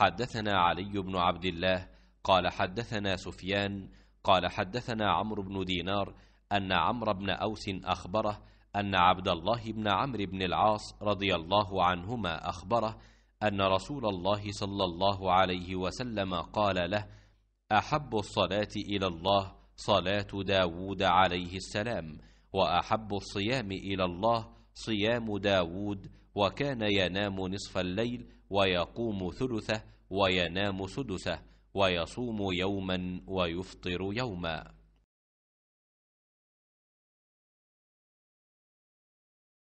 حدثنا علي بن عبد الله قال حدثنا سفيان قال حدثنا عمرو بن دينار أن عمرو بن أوس أخبره أن عبد الله بن عمرو بن العاص رضي الله عنهما أخبره أن رسول الله صلى الله عليه وسلم قال له أحب الصلاة إلى الله صلاة داود عليه السلام وأحب الصيام إلى الله صيام داود وكان ينام نصف الليل ويقوم ثلثه وينام سدسه ويصوم يوما ويفطر يوما